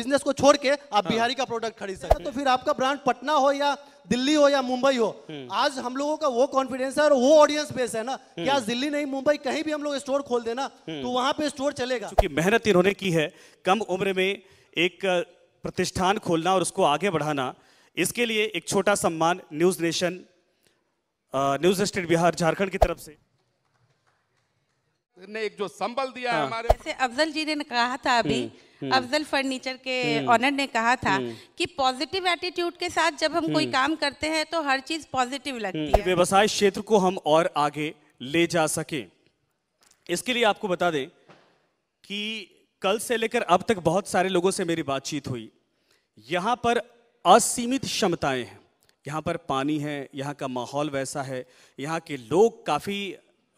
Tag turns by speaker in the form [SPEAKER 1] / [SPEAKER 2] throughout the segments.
[SPEAKER 1] Business को छोड़ के आप हाँ। बिहारी का प्रोडक्ट खरीद सकते तो फिर आपका ब्रांड पटना हो या दिल्ली हो या मुंबई हो हम्म। आज हम लोगों का वो कॉन्फिडेंस है और वो ऑडियंस बेस है ना कि हम्म। आज दिल्ली नहीं मुंबई कहीं भी हम लोग स्टोर खोल देना हम्म। तो वहां पे स्टोर चलेगा क्योंकि
[SPEAKER 2] मेहनत इन्होंने की है कम उम्र में एक प्रतिष्ठान खोलना और उसको आगे बढ़ाना इसके लिए एक छोटा सम्मान news nation news state Bihar Jharkhand की तरफ से ने एक जो संबल दिया हाँ। हमारे जैसे अफजल जी ने कहा था अभी हम्म, हम्म। अफजल फर्नीचर के ऑनर हम्म। ने कहा था कि पॉजिटिव एटीट्यूड के साथ जब हम कोई काम करते हैं
[SPEAKER 1] तो हर चीज पॉजिटिव लगती है व्यवसाय
[SPEAKER 2] क्षेत्र को हम और आगे ले जा सके इसके लिए आपको बता दें कि कल से लेकर अब तक बहुत सारे लोगों से मेरी बातचीत हुई यहाँ पर असीमित क्षमताएं हैं यहाँ पर पानी है यहाँ का माहौल वैसा है यहाँ के लोग काफ़ी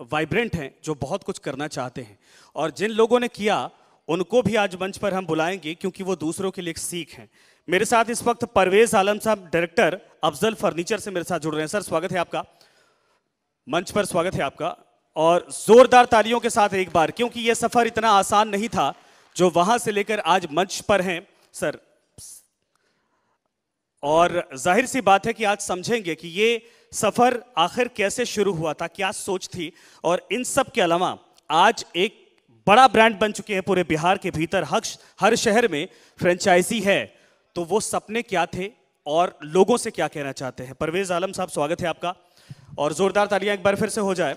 [SPEAKER 2] वाइब्रेंट हैं जो बहुत कुछ करना चाहते हैं और जिन लोगों ने किया उनको भी आज मंच पर हम बुलाएंगे क्योंकि वो दूसरों के लिए सीख हैं मेरे साथ इस वक्त परवेज आलम साहब डायरेक्टर अफजल फर्नीचर से मेरे साथ जुड़ रहे हैं सर स्वागत है आपका मंच पर स्वागत है आपका और जोरदार तालियों के साथ एक बार क्योंकि यह सफर इतना आसान नहीं था जो वहां से लेकर आज मंच पर हैं सर और जाहिर सी बात है कि आज समझेंगे कि ये सफ़र आखिर कैसे शुरू हुआ था क्या सोच थी और इन सब के अलावा आज एक बड़ा ब्रांड बन चुके हैं पूरे बिहार के भीतर हक्ष हर शहर में फ्रेंचाइजी है तो वो सपने क्या थे और लोगों से क्या कहना चाहते हैं परवेज आलम साहब स्वागत है आपका और ज़ोरदार तालियां एक बार फिर से हो जाए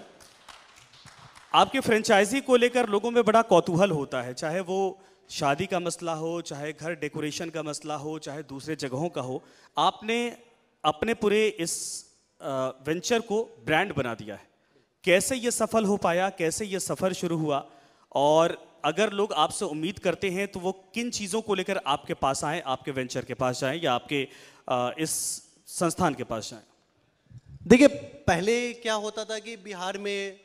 [SPEAKER 2] आपके फ्रेंचाइजी को लेकर लोगों में बड़ा कौतूहल होता है चाहे वो शादी का मसला हो चाहे घर डेकोरेशन का मसला हो चाहे दूसरे जगहों का हो आपने अपने पूरे इस वेंचर को ब्रांड बना दिया है कैसे ये सफल हो पाया कैसे ये सफ़र शुरू हुआ और अगर लोग आपसे उम्मीद करते हैं तो वो किन चीज़ों को लेकर आपके पास आएँ आपके वेंचर के पास जाएँ या आपके इस संस्थान के पास
[SPEAKER 1] जाएँ देखिए पहले क्या होता था कि बिहार में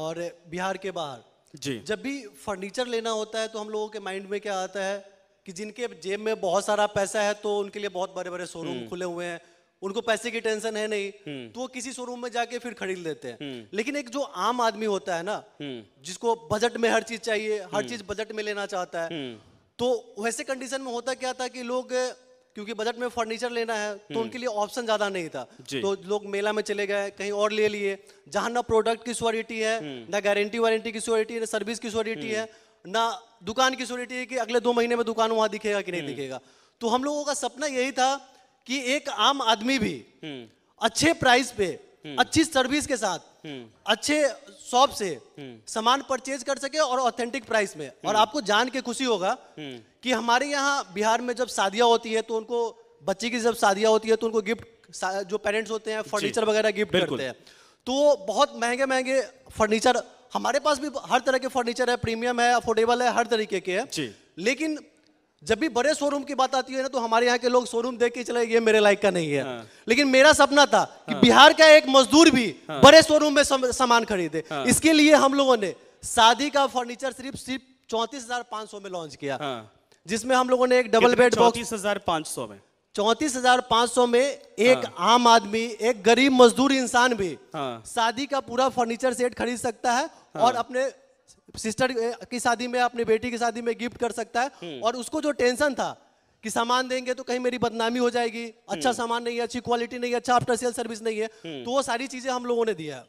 [SPEAKER 1] और बिहार के बाहर जी जब भी फर्नीचर लेना होता है तो हम लोगों के माइंड में क्या आता है कि जिनके जेब में बहुत सारा पैसा है तो उनके लिए बहुत बड़े बड़े शोरूम खुले हुए हैं उनको पैसे की टेंशन है नहीं हम्म। तो वो किसी शोरूम में जाके फिर खरीद लेते हैं हम्म। लेकिन एक जो आम आदमी होता है ना हम्म। जिसको बजट में हर चीज चाहिए हर चीज बजट में लेना चाहता है तो वैसे कंडीशन में होता क्या था कि लोग क्योंकि बजट में फर्नीचर लेना है तो उनके लिए ऑप्शन ज्यादा नहीं था तो लोग मेला में चले गए कहीं और ले लिए जहां ना प्रोडक्ट की श्योरिटी है ना गारंटी वारंटी की श्योरिटी है ना सर्विस की श्योरिटी है ना दुकान की श्योरिटी है कि अगले दो महीने में दुकान वहां दिखेगा कि नहीं दिखेगा तो हम लोगों का सपना यही था कि एक आम आदमी भी हम्म। अच्छे प्राइस पे हम्म। अच्छी सर्विस के साथ हम्म। अच्छे शॉप से सामान परचेज कर सके और ऑथेंटिक प्राइस में और आपको जान के खुशी होगा कि हमारे यहाँ बिहार में जब शादियां होती है तो उनको बच्चे की जब शादियां होती है तो उनको गिफ्ट जो पेरेंट्स होते हैं फर्नीचर वगैरह गिफ्ट करते हैं तो बहुत महंगे महंगे फर्नीचर हमारे पास भी हर तरह के फर्नीचर है प्रीमियम है अफोर्डेबल है हर तरीके के है लेकिन जब भी बड़े शोरूम की बात आती है ना तो हमारे यहाँ के लोग शोरूम देख के चले ये मेरे लायक का नहीं है हाँ। लेकिन मेरा सपना था कि हाँ। बिहार का एक मजदूर भी हाँ। बड़े शोरूम में सामान खरीदे हाँ। इसके लिए हम लोगों ने शादी का फर्नीचर सिर्फ सिर्फ चौंतीस हजार पाँच सौ में लॉन्च किया हाँ। जिसमें हम लोगों ने एक डबल बेड चौतीस हजार पाँच सौ में चौतीस हजार पाँच सौ में एक हाँ। आम आदमी एक गरीब मजदूर इंसान भी हाँ। शादी का पूरा फर्नीचर सेट खरीद सकता है हाँ। और अपने सिस्टर की शादी में अपनी बेटी की शादी में गिफ्ट कर सकता है हम्म। और उसको जो टेंशन था कि सामान देंगे तो कहीं मेरी बदनामी हो जाएगी अच्छा हम्म। सामान नहीं है अच्छी क्वालिटी नहीं है अच्छा आफ्टर सेल सर्विस नहीं है हम्म। तो वो सारी चीजें हम लोगों ने दिया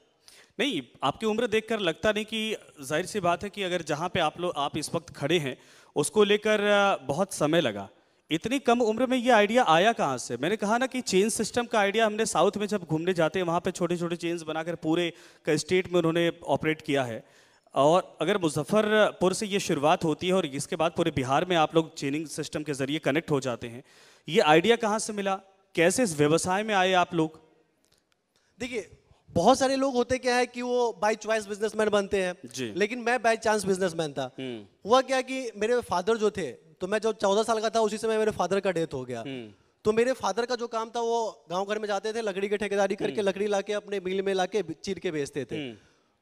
[SPEAKER 2] नहीं आपकी उम्र देखकर लगता नहीं कि जाहिर सी बात है कि अगर जहाँ पे आप लोग आप इस वक्त खड़े हैं उसको लेकर बहुत समय लगा इतनी कम उम्र में ये आइडिया आया कहाँ से मैंने कहा ना कि चेंज सिस्टम का आइडिया हमने साउथ में जब घूमने जाते हैं वहाँ पे छोटे छोटे चेंज बनाकर पूरे स्टेट में उन्होंने ऑपरेट किया है और अगर मुजफ्फरपुर से ये शुरुआत होती है और इसके बाद पूरे बिहार में आप लोग चेनिंग सिस्टम के ज़रिए कनेक्ट हो जाते हैं ये आइडिया कहाँ से मिला कैसे इस व्यवसाय में आए आप
[SPEAKER 1] लोग देखिए बहुत सारे लोग होते क्या है कि वो बाय चॉइस बिजनेसमैन बनते हैं लेकिन मैं बाय चांस बिजनेसमैन था हम्म। हुआ क्या कि मेरे फादर जो थे तो मैं जब चौदह साल का था उसी समय मेरे फादर का डेथ हो गया हम्म। तो मेरे फादर का जो काम था वो गांव घर में जाते थे लकड़ी की ठेकेदारी करके हम्म। लकड़ी लाके अपने मिल में लाके चीर के बेचते थे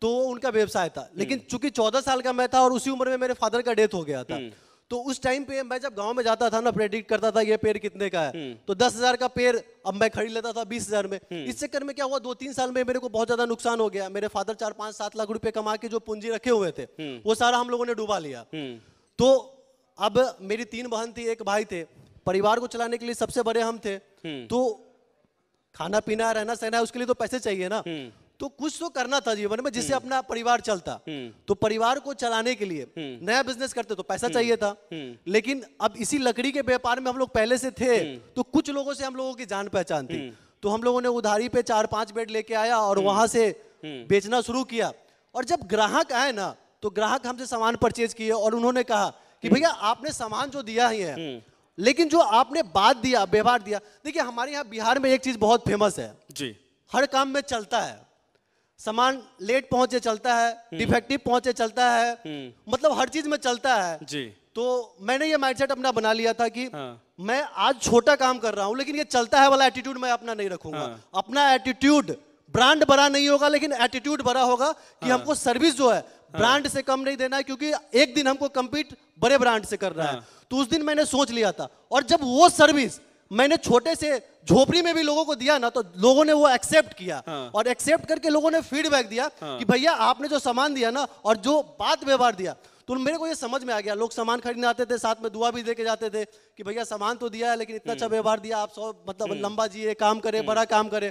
[SPEAKER 1] तो वो उनका व्यवसाय था लेकिन हम्म। चूंकि चौदह साल का मैं था और उसी उम्र में मेरे फादर का डेथ हो गया था हम्म। तो उस टाइम पे मैं जब गांव में जाता था ना प्रेडिक्ट करता था ये पेड़ कितने का है हम्म। तो दस हजार का पेड़ अब मैं खरीद लेता था बीस हजार में इस चक्कर में क्या हुआ दो तीन साल में मेरे को बहुत ज्यादा नुकसान हो गया मेरे फादर चार पांच सात लाख रुपए कमा के जो पूंजी रखे हुए थे वो सारा हम लोगों ने डुबा लिया तो अब मेरी तीन बहन थी एक भाई थे परिवार को चलाने के लिए सबसे बड़े हम थे तो खाना पीना रहना सहना उसके लिए तो पैसे चाहिए ना तो कुछ तो करना था जीवन में जिससे हम्म। अपना परिवार चलता हम्म। तो परिवार को चलाने के लिए हम्म। नया बिजनेस करते तो पैसा चाहिए था लेकिन अब इसी लकड़ी के व्यापार में हम लोग पहले से थे तो कुछ लोगों से हम लोगों की जान पहचान थी तो हम लोगों ने उधारी पे चार पांच बेड लेके आया और वहां से बेचना शुरू किया और जब ग्राहक आए ना तो ग्राहक हमसे सामान परचेज किए और उन्होंने कहा कि भैया आपने सामान जो दिया ही है लेकिन जो आपने बात दिया व्यवहार दिया देखिए हमारे यहाँ बिहार में एक चीज बहुत फेमस है जी हर काम में चलता है सामान लेट पहुंचे चलता है डिफेक्टिव हम्म। पहुंचे चलता है हम्म। मतलब हर चीज में चलता है जी तो मैंने ये माइंडसेट अपना बना लिया था कि हाँ। मैं आज छोटा काम कर रहा हूँ लेकिन ये चलता है वाला एटीट्यूड मैं अपना नहीं रखूंगा हाँ। अपना एटीट्यूड ब्रांड बड़ा नहीं होगा लेकिन एटीट्यूड बड़ा होगा कि हाँ। हमको सर्विस जो है ब्रांड हाँ। से कम नहीं देना है क्योंकि एक दिन हमको कम्पीट बड़े ब्रांड से करना है हाँ। तो उस दिन मैंने सोच लिया था और जब वो सर्विस मैंने छोटे से झोपड़ी में भी लोगों को दिया ना तो लोगों ने वो एक्सेप्ट किया हाँ। और एक्सेप्ट करके लोगों ने फीडबैक दिया हाँ। कि भैया आपने जो सामान दिया ना और जो बात व्यवहार दिया तो मेरे को ये समझ में आ गया लोग सामान खरीदने आते थे साथ में दुआ भी देके जाते थे कि भैया सामान तो दिया है लेकिन इतना अच्छा हम्म। व्यवहार दिया आप सौ मतलब हम्म। लंबा जिए काम करे हम्म। बड़ा काम करे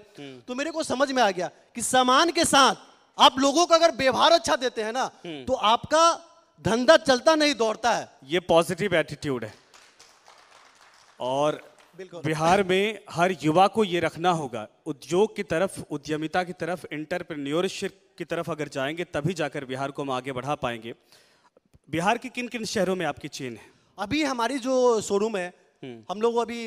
[SPEAKER 1] तो मेरे को समझ में आ गया कि सामान के साथ आप लोगों का अगर व्यवहार अच्छा देते हैं ना तो आपका धंधा चलता नहीं दौड़ता है
[SPEAKER 2] ये पॉजिटिव एटीट्यूड है और बिहार में हर युवा को ये रखना होगा उद्योग की तरफ उद्यमिता की तरफ इंटरप्रेन्योरशिप की तरफ अगर जाएंगे तभी जाकर बिहार को हम आगे बढ़ा पाएंगे बिहार के किन किन शहरों में आपकी चेन है
[SPEAKER 1] अभी हमारी जो शोरूम है हम्म। हम लोग अभी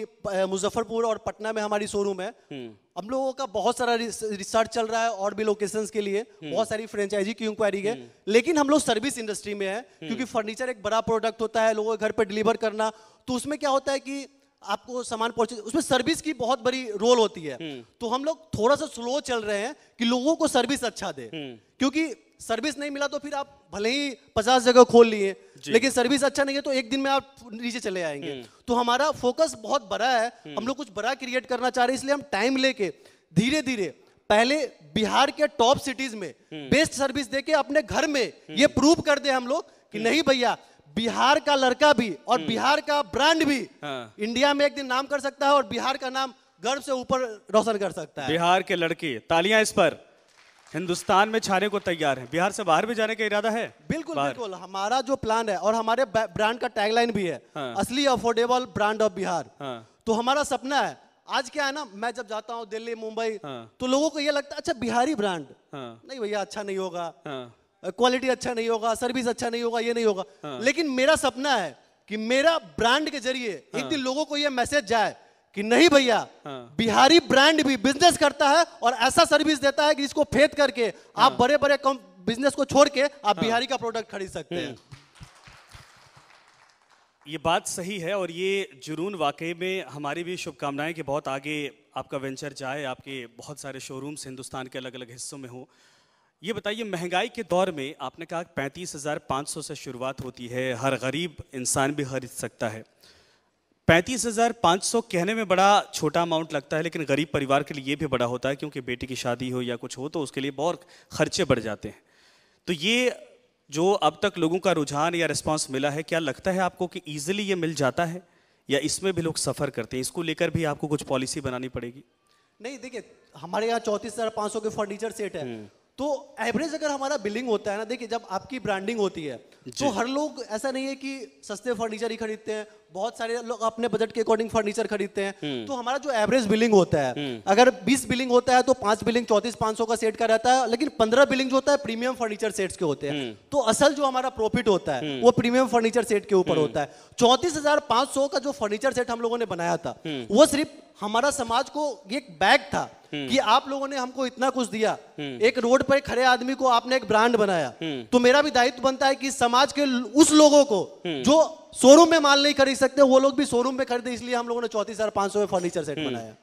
[SPEAKER 1] मुजफ्फरपुर और पटना में हमारी शोरूम है हम्म। हम लोगों का बहुत सारा रिसर्च चल रहा है और भी लोकेशंस के लिए हम्म। बहुत सारी फ्रेंचाइजी की इंक्वायरी है लेकिन हम लोग सर्विस इंडस्ट्री में है क्योंकि फर्नीचर एक बड़ा प्रोडक्ट होता है लोगों के घर पर डिलीवर करना तो उसमें क्या होता है कि आपको सामान पहुंचे उसमें सर्विस की बहुत बड़ी रोल होती है हम्म। तो हम लोग थोड़ा सा स्लो चल रहे हैं कि लोगों को सर्विस अच्छा दे हम्म। क्योंकि सर्विस नहीं मिला तो फिर आप भले ही पचास जगह खोल लिए लेकिन सर्विस अच्छा नहीं है तो एक दिन में आप नीचे चले आएंगे हम्म। तो हमारा फोकस बहुत बड़ा है हम लोग कुछ बड़ा क्रिएट करना चाह रहे हैं इसलिए हम टाइम लेके धीरे धीरे पहले बिहार के टॉप सिटीज में बेस्ट सर्विस देके अपने घर में ये प्रूव कर दे हम लोग कि नहीं भैया बिहार का लड़का भी और हम्म। बिहार का ब्रांड भी हाँ। इंडिया में एक दिन नाम कर सकता है और बिहार का नाम गर्व से ऊपर रोशन कर सकता
[SPEAKER 2] है बिहार के लड़के तालियां इस पर हिंदुस्तान में छाने को तैयार हैं बिहार से बाहर भी जाने का इरादा है
[SPEAKER 1] बिल्कुल बिल्कुल हमारा जो प्लान है और हमारे ब्रांड का टैगलाइन भी है हाँ। असली अफोर्डेबल ब्रांड ऑफ बिहार हाँ। तो हमारा सपना है आज क्या है ना मैं जब जाता हूँ दिल्ली मुंबई हाँ। तो लोगों को ये लगता है अच्छा बिहारी ब्रांड हाँ। नहीं भैया अच्छा नहीं होगा हाँ। क्वालिटी अच्छा नहीं होगा सर्विस अच्छा नहीं होगा ये नहीं होगा हाँ। लेकिन मेरा सपना है कि मेरा ब्रांड के जरिए हाँ। एक दिन लोगों को यह मैसेज जाए कि नहीं भैया हाँ। बिहारी ब्रांड भी बिजनेस करता है और ऐसा सर्विस देता है कि इसको फेद करके हाँ। आप बड़े बड़े बिजनेस को छोड़ के आप हाँ। बिहारी का प्रोडक्ट खरीद सकते हैं हम्म।
[SPEAKER 2] ये बात सही है और ये जुनून वाकई में हमारी भी शुभकामनाएं कि बहुत आगे आपका वेंचर जाए आपके बहुत सारे शोरूम्स हिंदुस्तान के अलग अलग हिस्सों में हों ये बताइए महंगाई के दौर में आपने कहा पैंतीस हज़ार पाँच सौ से शुरुआत होती है हर गरीब इंसान भी खरीद सकता है पैंतीस हज़ार पाँच सौ कहने में बड़ा छोटा अमाउंट लगता है लेकिन गरीब परिवार के लिए ये भी बड़ा होता है क्योंकि बेटी की शादी हो या कुछ हो तो उसके लिए बहुत खर्चे बढ़ जाते हैं तो ये जो अब तक लोगों का रुझान या रिस्पॉन्स मिला है क्या लगता है आपको कि ईजिली ये मिल जाता है या इसमें भी लोग सफ़र करते हैं इसको लेकर भी आपको कुछ पॉलिसी बनानी पड़ेगी
[SPEAKER 1] नहीं देखिए हमारे यहाँ चौंतीस हज़ार पाँच सौ के फर्नीचर सेट है हम्म। तो एवरेज अगर हमारा बिलिंग होता है ना देखिए जब आपकी ब्रांडिंग होती है तो हर लोग ऐसा नहीं है कि सस्ते फर्नीचर ही खरीदते हैं बहुत सारे लोग अपने बजट के अकॉर्डिंग फर्नीचर खरीदते हैं हम्म। तो हमारा जो एवरेज बिलिंग होता है हम्म। अगर 20 बिलिंग होता है तो पांच बिलिंग चौतीस पांच का सेट का रहता है लेकिन 15 बिलिंग जो होता है प्रीमियम फर्नीचर सेट्स के होते हैं हम्म। तो असल जो हमारा प्रॉफिट होता है वो प्रीमियम फर्नीचर सेट के ऊपर होता है चौतीस का जो फर्नीचर सेट हम लोगों ने बनाया था वो सिर्फ हमारा समाज को एक बैग था कि आप लोगों ने हमको इतना कुछ दिया एक रोड पर खड़े आदमी को आपने एक ब्रांड बनाया तो मेरा भी दायित्व बनता है कि समाज के उस लोगों को जो शोरूम में माल नहीं खरीद सकते वो लोग भी शोरूम में खरीदे इसलिए हम लोगों ने चौतीस हजार पांच सौ में फर्नीचर हम्म। सेट बनाया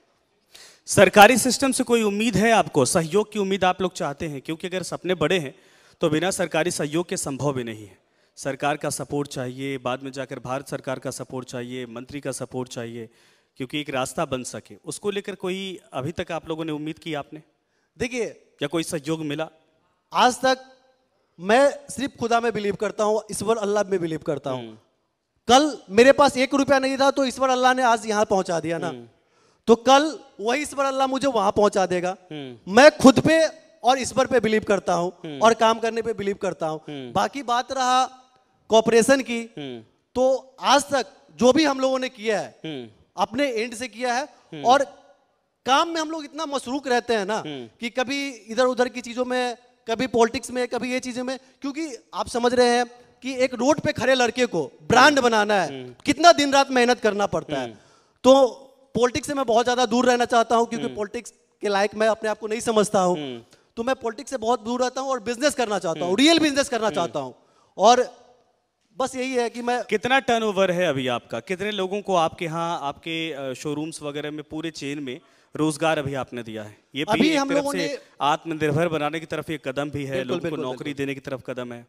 [SPEAKER 1] सरकारी सिस्टम
[SPEAKER 2] से कोई उम्मीद है आपको सहयोग की उम्मीद आप लोग चाहते हैं क्योंकि अगर सपने बड़े हैं तो बिना सरकारी सहयोग के संभव भी नहीं है सरकार का सपोर्ट चाहिए बाद में जाकर भारत सरकार का सपोर्ट चाहिए मंत्री का सपोर्ट चाहिए क्योंकि एक रास्ता बन सके उसको लेकर कोई अभी तक आप लोगों ने
[SPEAKER 1] उम्मीद की आपने देखिए क्या कोई सहयोग मिला आज तक मैं सिर्फ खुदा में बिलीव करता हूँ ईश्वर अल्लाह में बिलीव करता हूँ हम्म। कल मेरे पास एक रुपया नहीं था तो ईश्वर अल्लाह ने आज यहां पहुंचा दिया ना हम्म। तो कल वही ईश्वर अल्लाह मुझे वहां पहुंचा देगा हम्म। मैं खुद पे और ईश्वर पे बिलीव करता हूं हम्म। और काम करने पे बिलीव करता हूं बाकी बात रहा कॉपरेशन की तो आज तक जो भी हम लोगों ने किया है अपने एंड से किया है और काम में हम लोग इतना मसरूक रहते हैं ना कि कभी इधर उधर की चीजों में कभी पॉलिटिक्स में कभी ये चीजों में क्योंकि आप समझ रहे हैं कि एक रोड पे खड़े लड़के को ब्रांड हम्म। बनाना है हम्म। कितना दिन रात मेहनत करना पड़ता है हम्म। तो पॉलिटिक्स से मैं बहुत ज्यादा दूर रहना चाहता हूँ क्योंकि पॉलिटिक्स के लायक मैं अपने आप को नहीं समझता हूँ तो मैं पॉलिटिक्स से बहुत दूर रहता हूँ और बिजनेस करना चाहता हूँ रियल बिजनेस करना चाहता हूँ और बस यही है कि मैं
[SPEAKER 2] कितना टर्नओवर है अभी आपका कितने लोगों को आपके यहाँ आपके शोरूम्स वगैरह में पूरे चेन में रोजगार अभी आपने दिया है ये अभी हम लोगों ने आत्मनिर्भर बनाने की तरफ एक कदम भी है लोगों को नौकरी देने की तरफ कदम है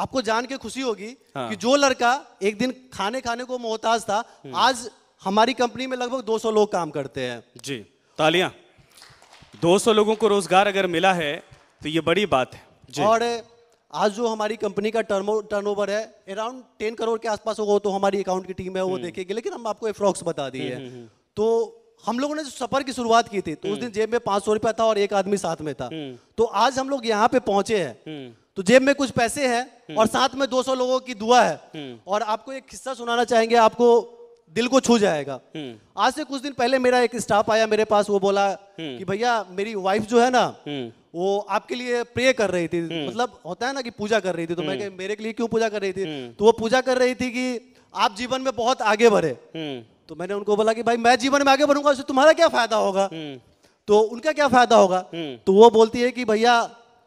[SPEAKER 1] आपको जान के खुशी होगी हाँ। कि जो लड़का एक दिन खाने खाने को मोहताज था हम्म। आज हमारी कंपनी में लगभग 200 लोग काम करते हैं
[SPEAKER 2] जी तालियां 200 लोगों को रोजगार अगर मिला है तो ये बड़ी बात है जी। और
[SPEAKER 1] आज जो हमारी कंपनी का टर्नो टर्नओवर है अराउंड टेन करोड़ के आसपास होगा तो हमारी अकाउंट की टीम है वो हम्म। देखेगी लेकिन हम आपको एफ्रॉक्स बता दिए हम्म, तो हम लोगों ने जो सफर की शुरुआत की थी तो उस हम्म। दिन जेब में पांच सौ रुपया था और एक आदमी साथ में था हम्म। तो आज हम लोग यहाँ पे पहुंचे हैं हम्म। तो जेब में कुछ पैसे हैं और साथ में 200 लोगों की दुआ है और आपको एक किस्सा सुनाना चाहेंगे आपको दिल को छू जाएगा आज से कुछ दिन पहले मेरा एक स्टाफ आया मेरे पास वो बोला कि भैया मेरी वाइफ जो है ना वो आपके लिए प्रे कर रही थी मतलब होता है ना कि पूजा कर रही थी तो मैं मेरे के लिए क्यों पूजा कर रही थी तो वो पूजा कर रही थी कि आप जीवन में बहुत आगे बढ़े तो मैंने उनको बोला कि भाई मैं जीवन में आगे बढ़ूंगा उससे तुम्हारा क्या फायदा होगा हम्म। तो उनका क्या फायदा होगा हम्म। तो वो बोलती है कि भैया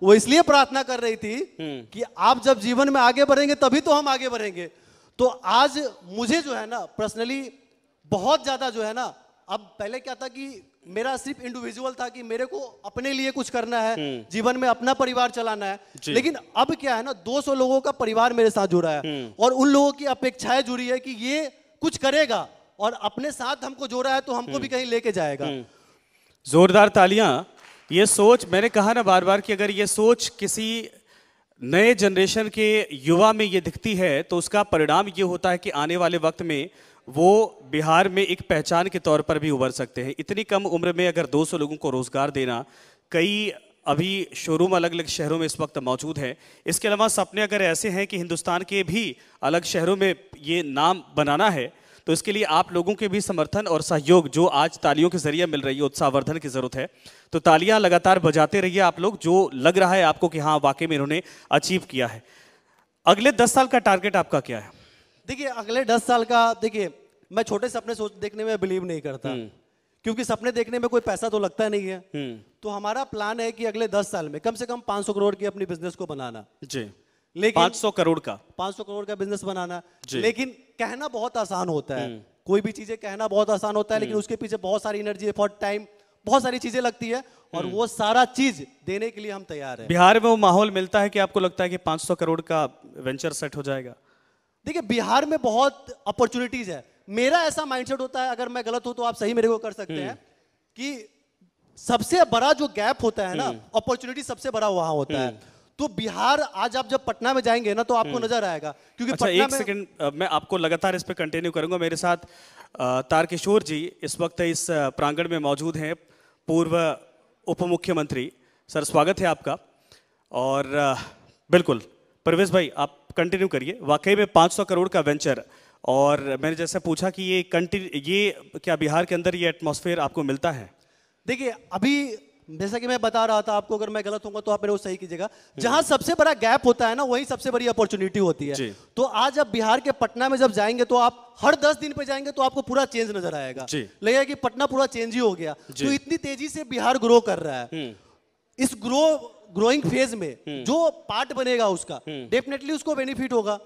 [SPEAKER 1] वो इसलिए प्रार्थना कर रही थी हम्म। कि आप जब जीवन में आगे बढ़ेंगे तभी तो हम आगे बढ़ेंगे तो आज मुझे जो है ना पर्सनली बहुत ज्यादा जो है ना अब पहले क्या था कि मेरा सिर्फ इंडिविजुअल था कि मेरे को अपने लिए कुछ करना है जीवन में अपना परिवार चलाना है लेकिन अब क्या है ना 200 लोगों का परिवार मेरे साथ जुड़ा है और उन लोगों की अपेक्षाएं जुड़ी है कि ये कुछ करेगा और अपने साथ हमको जो रहा है तो हमको भी हम्म। कहीं लेके जाएगा हम्म।
[SPEAKER 2] जोरदार तालियां ये सोच मैंने कहा ना बार बार कि अगर ये सोच किसी नए जनरेशन के युवा में ये दिखती है तो उसका परिणाम ये होता है कि आने वाले वक्त में वो बिहार में एक पहचान के तौर पर भी उभर सकते हैं इतनी कम उम्र में अगर 200 लोगों को रोजगार देना कई अभी शोरूम अलग अलग शहरों में इस वक्त मौजूद है इसके अलावा सपने अगर ऐसे हैं कि हिंदुस्तान के भी अलग शहरों में ये नाम बनाना है तो इसके लिए आप लोगों के भी समर्थन और सहयोग जो आज तालियों के जरिए मिल रही है उत्साहवर्धन की ज़रूरत है तो तालियां लगातार बजाते रहिए आप लोग जो लग रहा है आपको कि हाँ वाकई में इन्होंने अचीव किया है अगले दस साल का टारगेट आपका क्या है
[SPEAKER 1] देखिए अगले दस साल का देखिए मैं छोटे सपने सोच देखने में बिलीव नहीं करता हम्म। क्योंकि सपने देखने में कोई पैसा तो लगता नहीं है हम्म। तो हमारा प्लान है कि अगले दस साल में कम से कम पांच सौ करोड़ की अपनी बिजनेस को बनाना जी लेकिन पांच सौ करोड़ का पांच सौ करोड़ का बिजनेस बनाना लेकिन कहना बहुत आसान होता है हम्म। कोई भी चीजें कहना बहुत आसान होता है लेकिन हम्म। उसके पीछे बहुत सारी एनर्जी एफर्ट टाइम बहुत सारी चीजें लगती है और हम्म। वो सारा चीज देने के लिए हम तैयार हैं बिहार
[SPEAKER 2] में वो माहौल मिलता है कि आपको लगता है कि 500 करोड़ का वेंचर सेट हो जाएगा
[SPEAKER 1] देखिए बिहार में बहुत अपॉर्चुनिटीज है मेरा ऐसा माइंडसेट होता है अगर मैं गलत हूं तो आप सही मेरे को कर सकते हैं कि सबसे बड़ा जो गैप होता है ना अपॉर्चुनिटी सबसे बड़ा वहां होता है तो बिहार आज आप जब पटना में जाएंगे ना तो आपको हम्म। नजर आएगा क्योंकि अच्छा, पटना एक में...
[SPEAKER 2] सेकंड मैं आपको लगातार इस पर कंटिन्यू करूंगा मेरे साथ तारकिशोर जी इस वक्त इस प्रांगण में मौजूद हैं पूर्व उप मुख्यमंत्री सर स्वागत है आपका और बिल्कुल परवेश भाई आप कंटिन्यू करिए वाकई में 500 करोड़ का वेंचर और मैंने जैसे पूछा कि ये कंटिन्यू ये क्या बिहार के अंदर ये एटमॉस्फेयर आपको मिलता है
[SPEAKER 1] देखिए अभी जैसा कि मैं बता रहा था आपको अगर मैं गलत होगा तो आप मेरे को सही कीजिएगा हम्म। जहां सबसे बड़ा गैप होता है ना वही सबसे बड़ी अपॉर्चुनिटी होती है तो आज आप बिहार के पटना में जब जाएंगे तो आप हर दस दिन पे जाएंगे तो आपको पूरा चेंज नजर आएगा लगेगा कि पटना पूरा चेंज ही हो गया तो इतनी तेजी से बिहार ग्रो कर रहा है हम्म। इस ग्रो ग्रोइंग फेज में हम्म। जो पार्ट बनेगा उसका डेफिनेटली उसको बेनिफिट होगा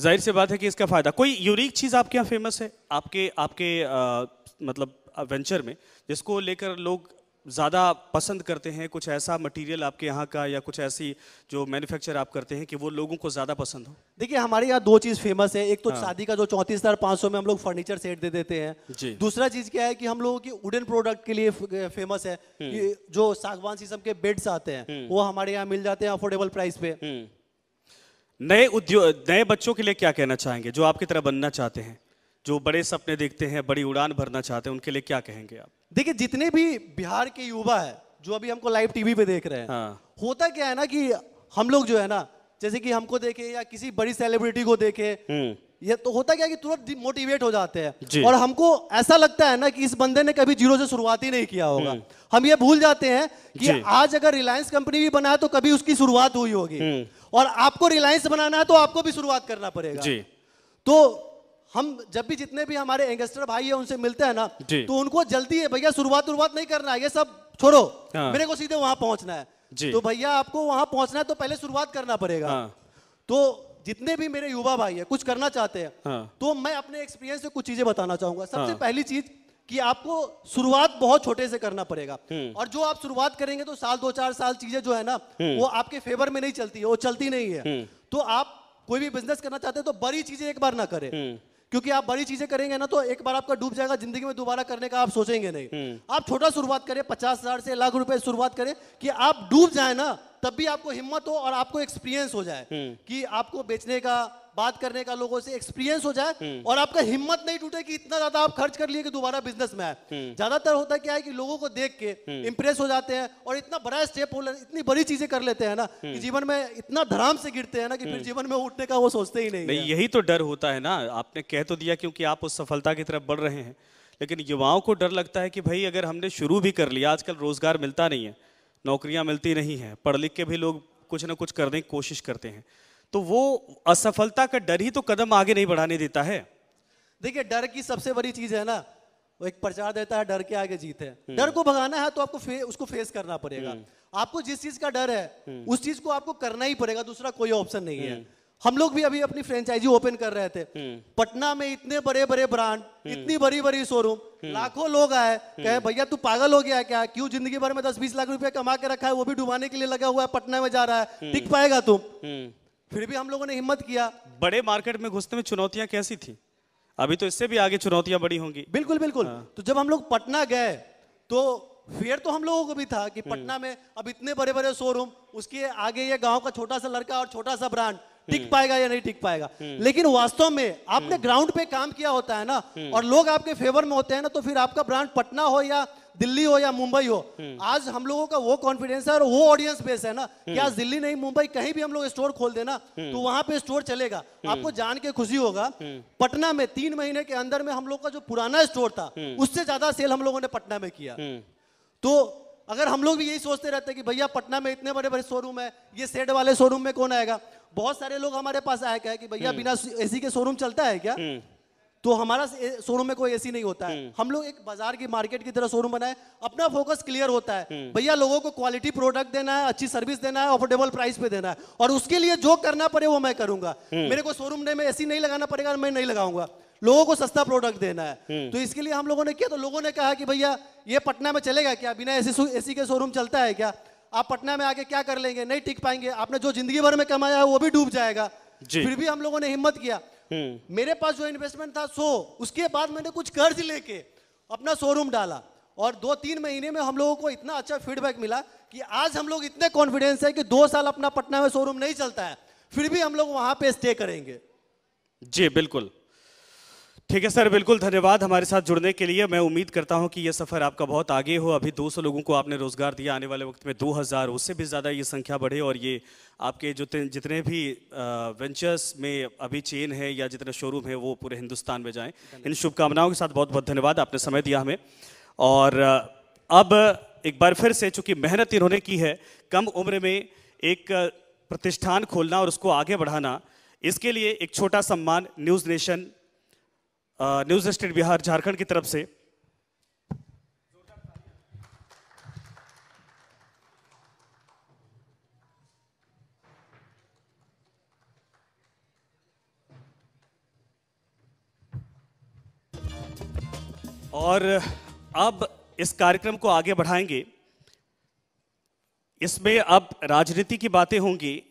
[SPEAKER 1] जाहिर सी बात है कि इसका फायदा कोई यूनिक चीज आपके
[SPEAKER 2] यहाँ फेमस है आपके आपके आ, मतलब वेंचर में जिसको लेकर लोग ज़्यादा पसंद करते हैं कुछ ऐसा मटेरियल आपके यहाँ का या कुछ ऐसी जो मैन्युफैक्चर आप करते हैं कि वो लोगों को ज़्यादा पसंद हो
[SPEAKER 1] देखिए हमारे यहाँ दो चीज़ फेमस है एक तो हाँ। शादी का जो चौंतीस हज़ार पाँच सौ में हम लोग फर्नीचर सेट दे देते हैं दूसरा चीज़ क्या है कि हम लोगों की वुडन प्रोडक्ट के लिए फेमस है कि हम्म। जो सागवान सीजम के बेड्स आते हैं हम्म। वो हमारे यहाँ मिल जाते हैं अफोर्डेबल प्राइस पे हम्म।
[SPEAKER 2] नए उद्योग नए बच्चों के लिए क्या कहना चाहेंगे जो आपकी तरह बनना चाहते हैं जो बड़े सपने देखते हैं बड़ी उड़ान भरना चाहते हैं उनके लिए क्या कहेंगे आप
[SPEAKER 1] देखिए जितने भी बिहार के युवा है जो अभी हमको लाइव टीवी पे देख रहे हैं हाँ। होता क्या है ना कि हम लोग जो है ना जैसे कि हमको देखे या किसी बड़ी सेलिब्रिटी को देखे हम्म। ये तो होता क्या कि तुरंत मोटिवेट हो जाते हैं और हमको ऐसा लगता है ना कि इस बंदे ने कभी जीरो से शुरुआत ही नहीं किया होगा हम्म। हम ये भूल जाते हैं कि आज अगर रिलायंस कंपनी भी बनाए तो कभी उसकी शुरुआत हुई होगी हम्म। और आपको रिलायंस बनाना है तो आपको भी शुरुआत करना पड़ेगा तो हम जब भी जितने भी हमारे यंगस्टर भाई है उनसे मिलते हैं ना तो उनको जल्दी है भैया शुरुआत शुरुआत नहीं करना है ये सब छोड़ो हाँ। मेरे को सीधे वहां पहुंचना है तो भैया आपको वहां पहुंचना है तो पहले शुरुआत करना पड़ेगा हाँ। तो जितने भी मेरे युवा भाई है कुछ करना चाहते हैं हाँ। तो मैं अपने एक्सपीरियंस से कुछ चीजें बताना चाहूंगा सबसे हाँ। पहली चीज कि आपको शुरुआत बहुत छोटे से करना पड़ेगा हम्म। और जो आप शुरुआत करेंगे तो साल दो चार साल चीजें जो है ना हम्म। वो आपके फेवर में नहीं चलती है वो चलती नहीं है हम्म। तो आप कोई भी बिजनेस करना चाहते हैं तो बड़ी चीजें एक बार ना करें क्योंकि आप बड़ी चीजें करेंगे ना तो एक बार आपका डूब जाएगा जिंदगी में दोबारा करने का आप सोचेंगे नहीं हम्म। आप छोटा शुरुआत करें पचास हजार से लाख रुपए शुरुआत करें कि आप डूब जाए ना तब भी आपको हिम्मत हो और आपको एक्सपीरियंस हो जाए हम्म। कि आपको बेचने का बात करने का लोगों से एक्सपीरियंस हो जाए हम्म। और आपका हिम्मत नहीं टूटे कि इतना ज्यादा आप खर्च कर लिए कि दोबारा बिजनेस में आए हम्म। ज्यादातर होता क्या है कि लोगों को देख के इंप्रेस हम्म। हो जाते हैं और इतना बड़ा स्टेप इतनी बड़ी चीजें कर लेते हैं ना कि जीवन में इतना धराम से गिरते हैं ना कि फिर जीवन में उठने का वो सोचते ही नहीं, नहीं
[SPEAKER 2] यही तो डर होता है ना आपने कह तो दिया क्योंकि आप उस सफलता की तरफ बढ़ रहे हैं लेकिन युवाओं को डर लगता है कि भाई अगर हमने शुरू भी कर लिया आजकल रोजगार मिलता नहीं है नौकरियां मिलती नहीं हैं पढ़ लिख के भी लोग कुछ ना कुछ करने की कोशिश करते हैं तो वो असफलता का डर ही तो कदम आगे नहीं बढ़ाने देता है
[SPEAKER 1] देखिए डर की सबसे बड़ी चीज है ना वो एक प्रचार देता है डर के आगे जीत है हम्म। डर को भगाना है तो आपको फे, उसको फेस करना पड़ेगा हम्म। आपको जिस चीज का डर है हम्म। उस चीज को आपको करना ही पड़ेगा दूसरा कोई ऑप्शन नहीं है हम लोग भी अभी अपनी फ्रेंचाइजी ओपन कर रहे थे पटना में इतने बड़े बड़े ब्रांड इतनी बड़ी बड़ी शोरूम लाखों लोग आए कहे भैया तू पागल हो गया क्या क्यों जिंदगी भर में दस बीस लाख रुपया कमा के रखा है वो भी डुबाने के लिए लगा हुआ है पटना में जा रहा है टिक पाएगा
[SPEAKER 2] तुम
[SPEAKER 1] फिर भी हम लोगों ने हिम्मत किया बड़े मार्केट में घुसने में चुनौतियां कैसी
[SPEAKER 2] थी अभी तो इससे भी आगे चुनौतियां बड़ी होंगी बिल्कुल बिल्कुल हाँ।
[SPEAKER 1] तो जब हम लोग पटना गए तो फियर तो हम लोगों को भी था कि पटना में अब इतने बड़े बड़े शोरूम उसके आगे ये गांव का छोटा सा लड़का और छोटा सा ब्रांड हम्म। टिक पाएगा या नहीं टिक पाएगा हम्म। लेकिन वास्तव में आपने ग्राउंड हम्म। पे काम किया होता है ना और लोग आपके फेवर में होते हैं ना तो फिर आपका ब्रांड पटना हो या दिल्ली हो या मुंबई हो हम्म। आज हम लोगों का वो कॉन्फिडेंस है और वो ऑडियंस बेस है ना कि हम्म। आज दिल्ली नहीं मुंबई कहीं भी हम लोग स्टोर खोल देना हम्म। तो वहां पे स्टोर चलेगा आपको जान के खुशी होगा पटना में तीन महीने के अंदर में हम लोग का जो पुराना स्टोर था उससे ज्यादा सेल हम लोगों ने पटना में किया तो अगर हम लोग भी यही सोचते रहते कि भैया पटना में इतने बड़े बड़े शोरूम है ये सेट वाले शोरूम में कौन आएगा बहुत सारे लोग हमारे पास आए कहे कि भैया बिना एसी के शोरूम चलता है क्या तो हमारा शोरूम में कोई ऐसी नहीं होता है हम्म। हम लोग एक बाजार की मार्केट की तरह शोरूम बनाए अपना फोकस क्लियर होता है हम्म। भैया लोगों को क्वालिटी प्रोडक्ट देना है अच्छी सर्विस देना है अफोर्डेबल प्राइस पे देना है और उसके लिए जो करना पड़े वो मैं करूंगा हम्म। मेरे को शोरूम में एसी नहीं लगाना पड़ेगा मैं नहीं लगाऊंगा लोगों को सस्ता प्रोडक्ट देना है तो इसके लिए हम लोगों ने किया तो लोगों ने कहा कि भैया ये पटना में चलेगा क्या बिना एसी एसी के शोरूम चलता है क्या आप पटना में आके क्या कर लेंगे नहीं टिक पाएंगे आपने जो जिंदगी भर में कमाया है वो भी डूब जाएगा फिर भी हम लोगों ने हिम्मत किया हम्म। मेरे पास जो इन्वेस्टमेंट था सो उसके बाद मैंने कुछ कर्ज लेके अपना शोरूम डाला और दो तीन महीने में हम लोगों को इतना अच्छा फीडबैक मिला कि आज हम लोग इतने कॉन्फिडेंस है कि दो साल अपना पटना में शोरूम नहीं चलता है फिर भी हम लोग वहां पे स्टे करेंगे
[SPEAKER 2] जी बिल्कुल ठीक है सर बिल्कुल धन्यवाद हमारे साथ जुड़ने के लिए मैं उम्मीद करता हूं कि ये सफ़र आपका बहुत आगे हो अभी 200 लोगों को आपने रोज़गार दिया आने वाले वक्त में 2000 उससे भी ज़्यादा ये संख्या बढ़े और ये आपके जो जितने भी वेंचर्स में अभी चेन है या जितने शोरूम है वो पूरे हिंदुस्तान में जाएँ इन शुभकामनाओं के साथ बहुत बहुत धन्यवाद आपने समय दिया हमें और अब एक बार फिर से चूँकि मेहनत इन्होंने की है कम उम्र में एक प्रतिष्ठान खोलना और उसको आगे बढ़ाना इसके लिए एक छोटा सम्मान news nation news state Bihar Jharkhand की तरफ से और अब इस कार्यक्रम को आगे बढ़ाएंगे इसमें अब राजनीति की बातें होंगी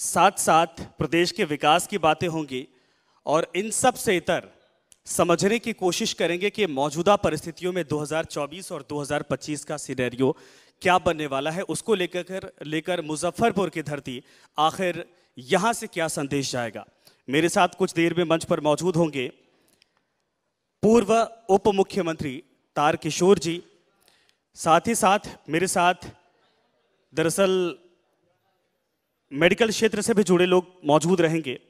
[SPEAKER 2] साथ साथ प्रदेश के विकास की बातें होंगी और इन सब से इतर समझने की कोशिश करेंगे कि मौजूदा परिस्थितियों में 2024 और 2025 का सिनेरियो क्या बनने वाला है उसको लेकर लेकर मुजफ्फरपुर की धरती आखिर यहाँ से क्या संदेश जाएगा मेरे साथ कुछ देर में मंच पर मौजूद होंगे पूर्व उप मुख्यमंत्री तार किशोर जी साथ ही साथ मेरे साथ दरअसल मेडिकल क्षेत्र से भी जुड़े लोग मौजूद रहेंगे